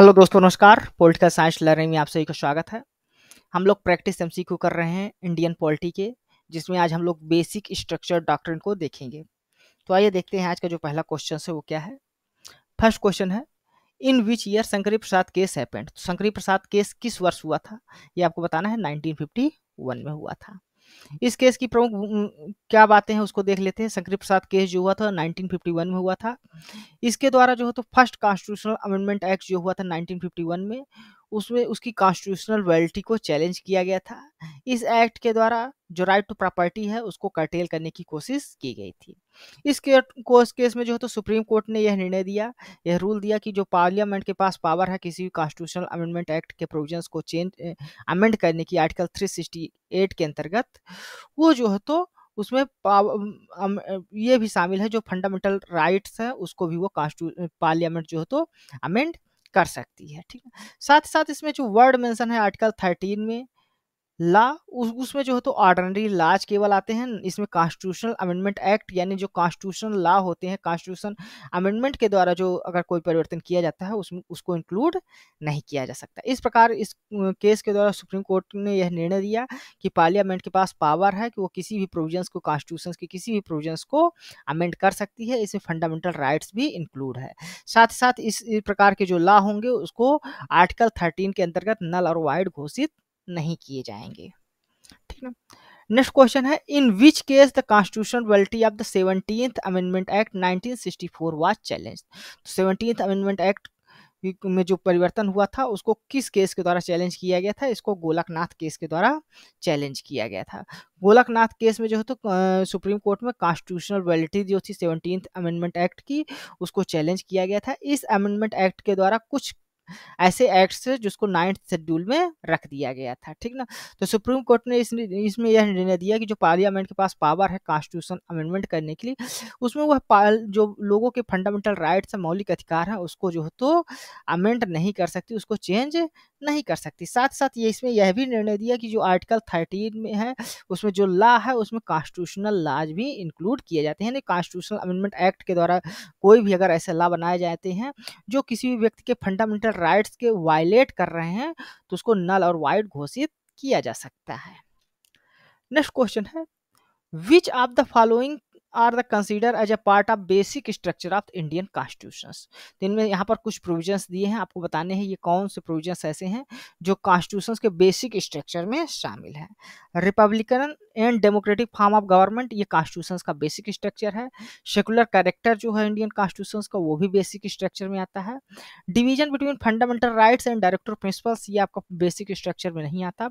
Hello दोस्तों नमस्कार political science learning में आप सभी का स्वागत है हम लोग प्रैक्टिस एमसीक्यू कर रहे हैं इंडियन पॉलिटी के जिसमें आज हम लोग बेसिक स्ट्रक्चर डॉक्ट्रिन को देखेंगे तो आइए देखते हैं आज का जो पहला क्वेश्चन है वो क्या है फर्स्ट क्वेश्चन है in which year Shankari Prasad case happened तो शंकरी प्रसाद केस किस वर्ष हुआ था ये आपको बताना है नाइनटीन में हुआ था इस केस की प्रमुख क्या बातें हैं उसको देख लेते हैं संक्री प्रसाद केस जो हुआ था 1951 में हुआ था इसके द्वारा जो है तो फर्स्ट कॉन्स्टिट्यूशनल अमेंडमेंट एक्ट जो हुआ था 1951 में उसमें उसकी कॉन्स्टिट्यूशनल वैलिटी को चैलेंज किया गया था इस एक्ट के द्वारा जो राइट टू प्रॉपर्टी है उसको कर्टेल करने की कोशिश की गई थी इस कोर्स केस में जो है तो सुप्रीम कोर्ट ने यह निर्णय दिया यह रूल दिया कि जो पार्लियामेंट के पास पावर है किसी भी कॉन्स्टिट्यूशनल अमेंडमेंट एक्ट के प्रोविजंस को चेंज अमेंड करने की आर्टिकल 368 के अंतर्गत वो जो है तो उसमें ये भी शामिल है जो फंडामेंटल राइट्स है उसको भी वो पार्लियामेंट जो है तो अमेंड कर सकती है ठीक है साथ ही साथ इसमें जो वर्ड मेंशन है आर्टिकल थर्टीन में ला उस उसमें जो है तो ऑर्डनरी लाज केवल आते हैं इसमें कॉन्स्टिट्यूशनल अमेंडमेंट एक्ट यानी जो कॉन्स्टिट्यूशनल लॉ होते हैं कॉन्स्टिट्यूशन अमेंडमेंट के द्वारा जो अगर कोई परिवर्तन किया जाता है उसमें उसको इंक्लूड नहीं किया जा सकता इस प्रकार इस केस के द्वारा सुप्रीम कोर्ट ने यह निर्णय दिया कि पार्लियामेंट के पास पावर है कि वो किसी भी प्रोविजन्स को कॉन्स्टिट्यूशन के किसी भी प्रोविजन्स को अमेंड कर सकती है इसमें फंडामेंटल राइट्स भी इंक्लूड है साथ ही साथ इस प्रकार के जो लॉ होंगे उसको आर्टिकल थर्टीन के अंतर्गत नल और वाइड घोषित नहीं किए जाएंगे ठीक है नेक्स्ट क्वेश्चन है in which case the constitution validity of the seventeen amendment act 1964 was challenge seventeen amendment act में जो परिवर्तन हुआ था उसको किस केस के द्वारा चैलेंज किया गया था इसको गोलकनाथ केस के द्वारा चैलेंज किया गया था गोलकनाथ केस में जो है तो सुप्रीम कोर्ट में कॉन्स्टिट्यूशनल वैलिटी जो थी सेवनटीन अमेंडमेंट एक्ट की उसको चैलेंज किया गया था इस अमेंडमेंट एक्ट के द्वारा कुछ ऐसे से जिसको नाइन्थ शेड्यूल में रख दिया गया था ठीक ना तो सुप्रीम कोर्ट ने इस, इसमें यह निर्णय दिया कि जो पार्लियामेंट के पास पावर है कॉन्स्टिट्यूशन अमेंडमेंट करने के लिए उसमें वह जो लोगों के फंडामेंटल राइट्स मौलिक अधिकार है उसको जो तो अमेंड नहीं कर सकती उसको चेंज नहीं कर सकती साथ साथ ये इसमें यह भी निर्णय दिया कि जो आर्टिकल थर्टीन में है उसमें जो लॉ है उसमें कॉन्स्टिट्यूशनल लॉज भी इंक्लूड किए जाते हैं कॉन्स्टिट्यूशनल अमेंडमेंट एक्ट के द्वारा कोई भी अगर ऐसे लॉ बनाए जाते हैं जो किसी भी व्यक्ति के फंडामेंटल राइट्स के वायलेट कर रहे हैं तो उसको नल और वाइड घोषित किया जा सकता है नेक्स्ट क्वेश्चन है which of the following are the consider as a part of basic structure of Indian constitution इनमें यहाँ पर कुछ प्रोविजंस दिए हैं आपको बताने हैं ये कौन से प्रोविजंस ऐसे हैं जो कॉन्स्टिट्यूशन के बेसिक स्ट्रक्चर में शामिल हैं republican and democratic form of government ये कॉन्स्टिट्यूशन का बेसिक स्ट्रक्चर है सेकुलर कैरेक्टर जो है इंडियन कॉन्स्टिट्यूशन का वो भी बेसिक स्ट्रक्चर में आता है division between fundamental rights and director principles ये आपका बेसिक स्ट्रक्चर में नहीं आता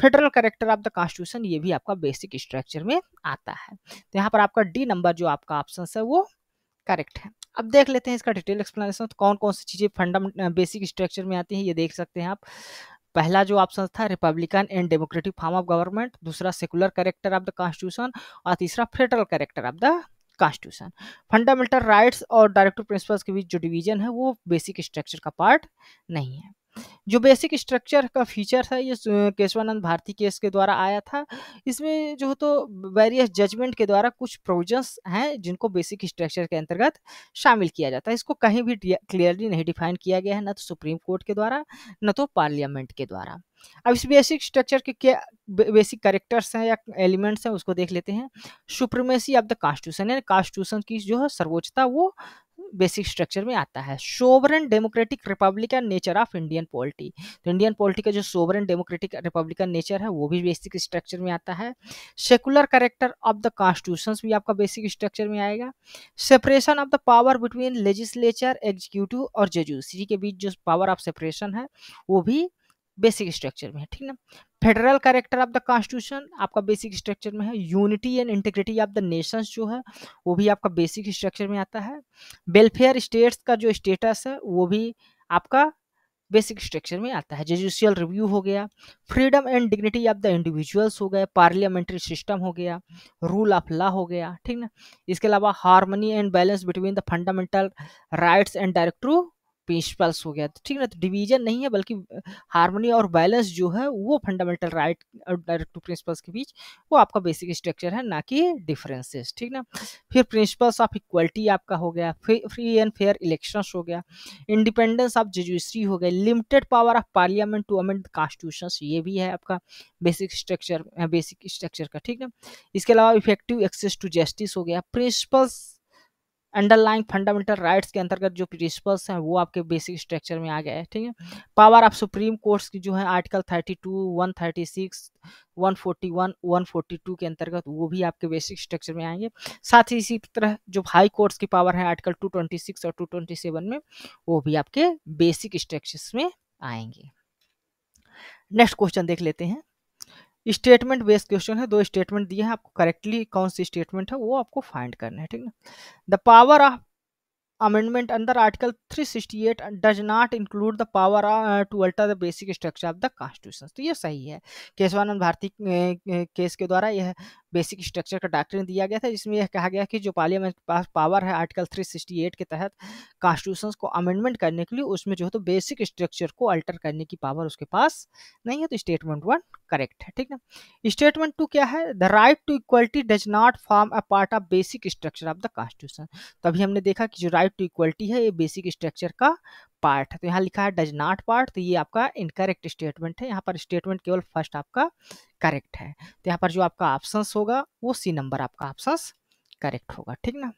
federal character of the constitution ये भी आपका बेसिक स्ट्रक्चर में आता है तो यहाँ पर आपका डी नंबर जो आपका ऑप्शन है वो करेक्ट है अब देख लेते हैं इसका डिटेल एक्सप्लेनेशन तो कौन कौन सी चीज़ें फंडामेंट बेसिक स्ट्रक्चर में आती हैं ये देख सकते हैं आप पहला जो ऑप्शन था republican and democratic form of government दूसरा secular character of the constitution और तीसरा federal character of the constitution fundamental rights और डायरेक्टिव प्रिंसिपल्स के बीच जो डिवीजन है वो बेसिक स्ट्रक्चर का पार्ट नहीं है जो बेसिक स्ट्रक्चर का फीचर था ये केशवानंद भारती केस के द्वारा आया था इसमें जो तो वेरियस जजमेंट के द्वारा कुछ प्रोविजंस हैं जिनको बेसिक स्ट्रक्चर के अंतर्गत शामिल किया जाता है इसको कहीं भी क्लियरली नहीं डिफाइन किया गया है ना तो सुप्रीम कोर्ट के द्वारा न तो पार्लियामेंट के द्वारा अब इस बेसिक स्ट्रक्चर के क्या बेसिक करेक्टर्स हैं या एलिमेंट्स हैं उसको देख लेते हैं सुप्रीमेसी ऑफ द कॉन्स्टिट्यूशन यानी कॉन्स्टिट्यूशन की जो है सर्वोच्चता वो बेसिक स्ट्रक्चर में आता है sovereign democratic republican nature of Indian polity तो इंडियन पॉलिटी का जो सोवरन डेमोक्रेटिक रिपब्लिकन नेचर है वो भी बेसिक स्ट्रक्चर में आता है secular character of the constitution भी आपका बेसिक स्ट्रक्चर में आएगा separation of the power between legislature executive और जजूसरी के बीच जो पावर ऑफ सेपरेशन है वो भी बेसिक स्ट्रक्चर में है ठीक ना federal character of the constitution आपका बेसिक स्ट्रक्चर में है unity and integrity of the nations जो है वो भी आपका बेसिक स्ट्रक्चर में आता है वेलफेयर स्टेट्स का जो स्टेटस है वो भी आपका बेसिक स्ट्रक्चर में आता है जुडिशियल रिव्यू हो गया freedom and dignity of the individuals हो गया पार्लियामेंट्री सिस्टम हो गया रूल ऑफ लॉ हो गया ठीक ना इसके अलावा harmony and balance between the fundamental rights and to principles हो गया तो ठीक ना तो डिवीजन नहीं है बल्कि हारमोनी और बैलेंस जो है वो फंडामेंटल राइट और डायरेक्टिव प्रिंसिपल्स के बीच वो आपका बेसिक स्ट्रक्चर है ना कि डिफरेंसेस ठीक ना फिर प्रिंसिपल्स ऑफ इक्वलिटी आपका हो गया फ्री एंड फेयर इलेक्शंस हो गया इंडिपेंडेंस ऑफ जुडिशरी हो गया limited power of parliament to amend constitution ये भी है आपका बेसिक स्ट्रक्चर बेसिक स्ट्रक्चर का ठीक ना इसके अलावा इफेक्टिव एक्सेस टू जस्टिस हो गया प्रिंसिपल्स अंडरलाइन फंडामेंटल राइट्स के अंतर्गत जो प्रिंसिपल्स हैं वो आपके बेसिक स्ट्रक्चर में आ गए हैं ठीक है पावर ऑफ सुप्रीम कोर्ट्स की जो है article thirty two one thirty six one forty one one forty two के अंतर्गत वो भी आपके बेसिक स्ट्रक्चर में आएंगे साथ ही इसी तरह जो हाई कोर्ट्स की पावर है आर्टिकल टू ट्वेंटी सिक्स और टू ट्वेंटी सेवन में वो भी आपके बेसिक स्ट्रक्चर्स में आएंगे नेक्स्ट क्वेश्चन देख लेते हैं स्टेटमेंट बेस्ड क्वेश्चन है दो स्टेटमेंट दिए हैं आपको करेक्टली कौन सी स्टेटमेंट है वो आपको फाइंड करना है ठीक ना the power of amendment under article 368 does not include the power uh, to alter the basic structure of the constitution तो ये सही है केशवानंद भारती केस के द्वारा यह बेसिक स्ट्रक्चर का डॉक्ट्रिन दिया गया था जिसमें यह कहा गया कि जो पार्लियामेंट के पास पावर है आर्टिकल 368 के तहत कॉन्स्टिट्यूशन को अमेंडमेंट करने के लिए उसमें जो है तो बेसिक स्ट्रक्चर को अल्टर करने की पावर उसके पास नहीं है तो स्टेटमेंट वन करेक्ट है ठीक है स्टेटमेंट टू क्या है the right to equality does not form a part of basic structure of the constitution तभी हमने देखा कि जो राइट नॉट टू इक्वलिटी है ये बेसिक स्ट्रक्चर का पार्ट है तो यहाँ लिखा है डज नॉट पार्ट तो ये आपका इनकरेक्ट स्टेटमेंट है यहाँ पर स्टेटमेंट केवल फर्स्ट आपका करेक्ट है तो यहाँ पर जो आपका ऑप्शंस होगा वो सी नंबर आपका ऑप्शंस करेक्ट होगा ठीक ना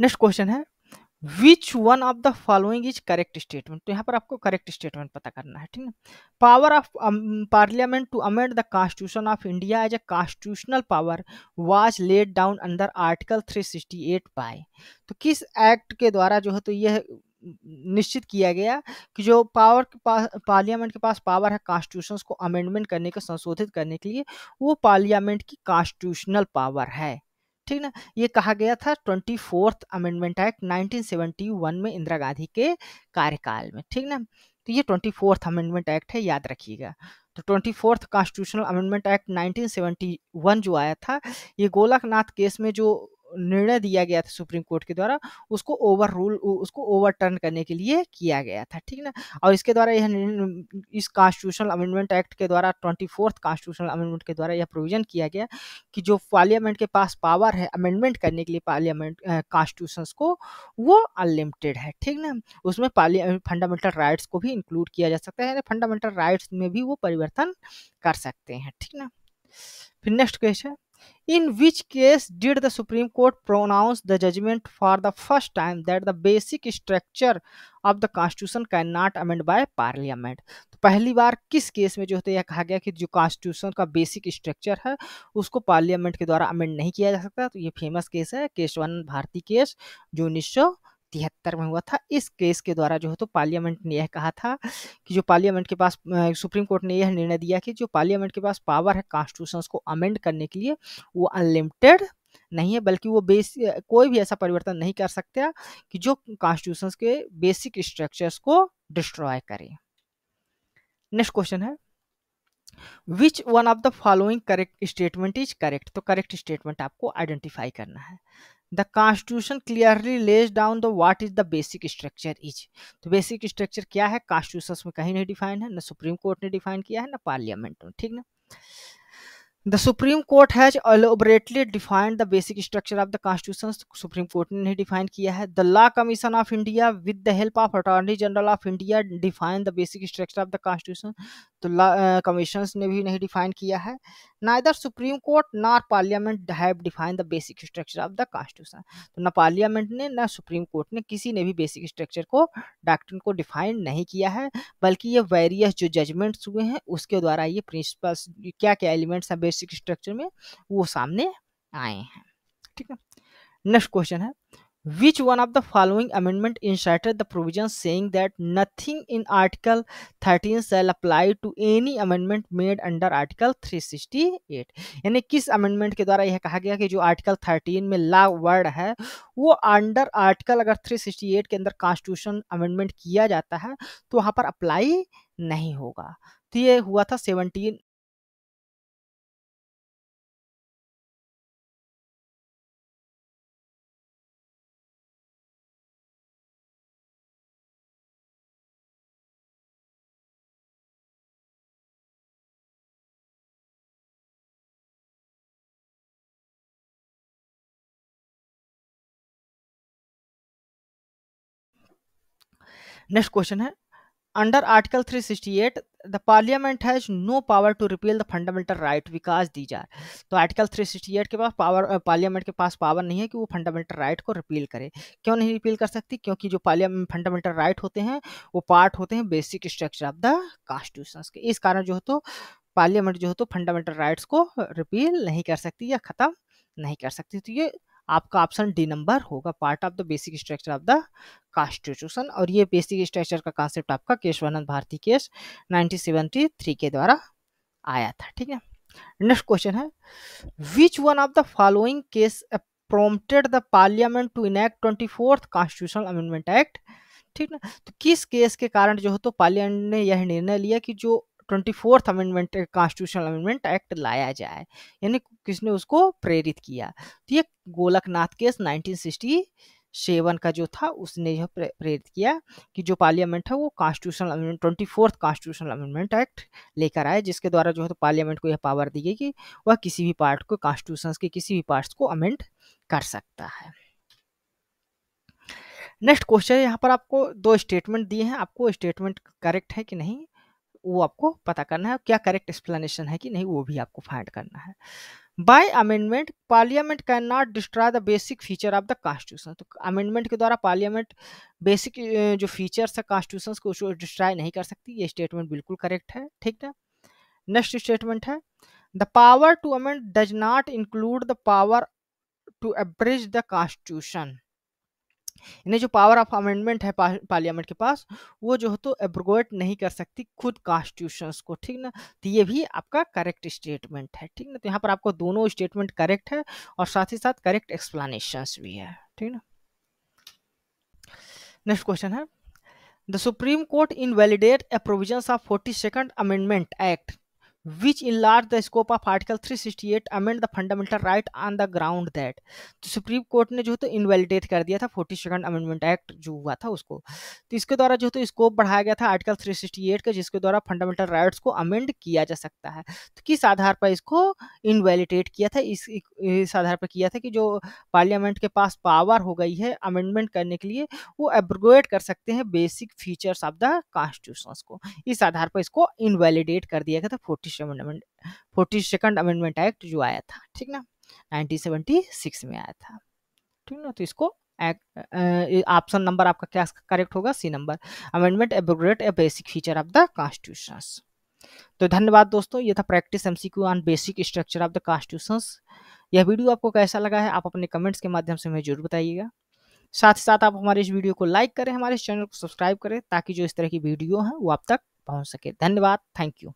नेक्स्ट क्वेश्चन है which one of the following is correct statement तो यहाँ पर आपको करेक्ट स्टेटमेंट पता करना है ठीक है power of parliament to amend the constitution of India as a constitutional power was laid down under article 368 by तो किस एक्ट के द्वारा जो है तो यह निश्चित किया गया कि जो पावर के पास पार्लियामेंट के पास पावर है कॉन्स्टिट्यूशन को अमेंडमेंट करने के संशोधित करने के लिए वो पार्लियामेंट की कॉन्स्टिट्यूशनल पावर है ठीक ना ये कहा गया था ट्वेंटी फोर्थ अमेंडमेंट एक्ट 1971 में इंदिरा गांधी के कार्यकाल में ठीक ना तो ये ट्वेंटी फोर्थ अमेंडमेंट एक्ट है याद रखिएगा तो twenty fourth constitutional amendment act 1971 जो आया था ये गोलकनाथ केस में जो निर्णय दिया गया था सुप्रीम कोर्ट के द्वारा उसको ओवर रूल उसको ओवर टर्न करने के लिए किया गया था ठीक ना और इसके द्वारा यह इस कॉन्स्टिट्यूशनल अमेंडमेंट एक्ट के द्वारा ट्वेंटी फोर्थ कॉन्स्टिट्यूशनल अमेंडमेंट के द्वारा यह प्रोविजन किया गया कि जो पार्लियामेंट के पास पावर है अमेंडमेंट करने के लिए पार्लियामेंट कॉन्स्टिट्यूशन को वो अनलिमिटेड है ठीक ना उसमें फंडामेंटल राइट्स को भी इंक्लूड किया जा सकता है फंडामेंटल राइट्स में भी वो परिवर्तन कर सकते हैं ठीक ना फिर next question in which case did the Supreme Court pronounce the judgment for the first time that the basic structure of the Constitution cannot amend by Parliament? तो पहली बार किस केस में जो होता है यह कहा गया कि जो कॉन्स्टिट्यूशन का बेसिक स्ट्रक्चर है उसको पार्लियामेंट के द्वारा अमेंड नहीं किया जा सकता तो ये फेमस केस है केशवानंद भारती केस जो उन्नीस तिहत्तर में हुआ था इस केस के द्वारा जो है तो पार्लियामेंट ने यह कहा था कि जो पार्लियामेंट के पास सुप्रीम कोर्ट ने यह निर्णय दिया कि जो पार्लियामेंट के पास पावर है कॉन्स्टिट्यूशन को अमेंड करने के लिए वो अनलिमिटेड नहीं है बल्कि वो बेस कोई भी ऐसा परिवर्तन नहीं कर सकता कि जो कॉन्स्टिट्यूशन के बेसिक स्ट्रक्चर्स को डिस्ट्रॉय करे नेक्स्ट क्वेश्चन है which one of the following correct statement is correct तो करेक्ट स्टेटमेंट आपको आइडेंटिफाई करना है the constitution clearly lays down the what is the basic structure is तो बेसिक स्ट्रक्चर क्या है कॉन्स्टिट्यूशन में कहीं नहीं डिफाइन है ना सुप्रीम कोर्ट ने डिफाइन किया है ना पार्लियामेंट में ठीक ना the supreme court has elaborately defined the basic structure of the constitution supreme court ने डिफाइन किया है the law commission of India with the help of attorney general of India define the basic structure of the constitution तो law commission ने भी नहीं define किया है तो ना इधर supreme court nor parliament have define the basic structure of the constitution तो न पार्लियामेंट ने न सुप्रीम कोर्ट ने किसी ने भी बेसिक स्ट्रक्चर को डॉक्टर को डिफाइन नहीं किया है बल्कि ये वेरियस जो जजमेंट्स हुए हैं उसके द्वारा ये प्रिंसिपल्स क्या क्या एलिमेंट्स हैं बेसिक स्ट्रक्चर में वो सामने आए हैं ठीक है नेक्स्ट क्वेश्चन है which one of the following amendment inserted the provision saying that nothing in article 13 shall apply to any amendment made under article 368 यानी किस अमेंडमेंट के द्वारा यह कहा गया कि जो आर्टिकल थर्टीन में ला वर्ड है वो अंडर आर्टिकल अगर 368 के अंदर कॉन्स्टिट्यूशन अमेंडमेंट किया जाता है तो वहां पर अप्लाई नहीं होगा तो ये हुआ था नेक्स्ट क्वेश्चन है under article 368 the parliament has no power to repeal the fundamental right विकास दी जाए तो आर्टिकल 368 के पास पावर पार्लियामेंट के पास पावर नहीं है कि वो फंडामेंटल राइट को रिपील करे क्यों नहीं रिपील कर सकती क्योंकि जो पार्लियामेंट फंडामेंटल राइट होते हैं वो पार्ट होते हैं basic structure of the constitution के इस कारण जो हो तो पार्लियामेंट जो हो तो फंडामेंटल राइट्स को रिपील नहीं कर सकती या ख़त्म नहीं कर सकती तो ये आपका ऑप्शन डी नंबर होगा part of the basic structure of the constitution और ये बेसिक स्ट्रक्चर का कॉन्सेप्ट आपका केशवानंद भारती केस 1973 के द्वारा आया था ठीक है नेक्स्ट क्वेश्चन है which one of the following case promoted the parliament to enact twenty fourth constitutional amendment act ठीक ना तो किस केस के कारण जो हो तो पार्लियामेंट ने यह निर्णय लिया कि जो twenty fourth amendment constitutional amendment act लाया जाए यानी किसने उसको प्रेरित किया तो ये गोलकनाथ केस सेवन का जो था उसने यह प्रेरित किया कि जो पार्लियामेंट है वो constitutional amendment twenty fourth constitutional amendment act लेकर आए जिसके द्वारा जो है तो पार्लियामेंट को यह पावर दी गई कि वह किसी भी पार्ट को कॉन्स्टिट्यूशन के किसी भी पार्ट को अमेंड कर सकता है नेक्स्ट क्वेश्चन यहाँ पर आपको दो स्टेटमेंट दिए हैं आपको स्टेटमेंट करेक्ट है कि नहीं वो आपको पता करना है क्या करेक्ट एक्सप्लेनेशन है कि नहीं वो भी आपको फाइंड करना है by amendment parliament can not destroy the basic feature of the constitution तो अमेंडमेंट के द्वारा पार्लियामेंट बेसिक जो फीचर्स है कॉन्स्टिट्यूशन को उसको डिस्ट्रॉय नहीं कर सकती ये स्टेटमेंट बिल्कुल करेक्ट है ठीक है नेक्स्ट स्टेटमेंट है the power to amend does not include the power to abridge the constitution यानी जो पावर ऑफ अमेंडमेंट है पार्लियामेंट के पास वो जो है तो एब्रोगेट नहीं कर सकती खुद कॉन्स्टिट्यूशंस को ठीक ना तो ये भी आपका करेक्ट स्टेटमेंट है ठीक ना तो यहाँ पर आपको दोनों स्टेटमेंट करेक्ट है और साथ ही साथ करेक्ट एक्सप्लानेशंस भी है ठीक ना नेक्स्ट क्वेश्चन है the supreme court in invalidate a provision of forty second amendment act the scope of article three sixty eight amend the fundamental right on the ground that तो सुप्रीम कोर्ट ने जो तो invalidate कर दिया था forty second amendment act जो हुआ था उसको तो इसके द्वारा जो तो स्कोप बढ़ाया गया था आर्टिकल एट का जिसके द्वारा फंडामेंटल राइट्स को अमेंड किया जा सकता है तो किस आधार पर इसको इनवेलिडेट किया था इस इस आधार पर किया था कि जो पार्लियामेंट के पास पावर हो गई है अमेंडमेंट करने के लिए वो एब्रोगेट कर सकते हैं basic features of the constitution को इस आधार पर इसको इनवेलिडेट कर दिया गया था forty forty second amendment act जो आया था ठीक ना 1976 में आया था ठीक ना तो इसको ऑप्शन नंबर आपका क्या करेक्ट होगा C number amendment abrogate a basic feature of the constitution तो धन्यवाद दोस्तों ये था practice MCQ on basic structure of the constitution यह वीडियो आपको कैसा लगा है आप अपने कमेंट्स के माध्यम से हमें जरूर बताइएगा साथ ही साथ आप हमारे इस वीडियो को लाइक करें हमारे चैनल को सब्सक्राइब करें ताकि जो इस तरह की वीडियो है वो आप तक पहुंच सके धन्यवाद थैंक यू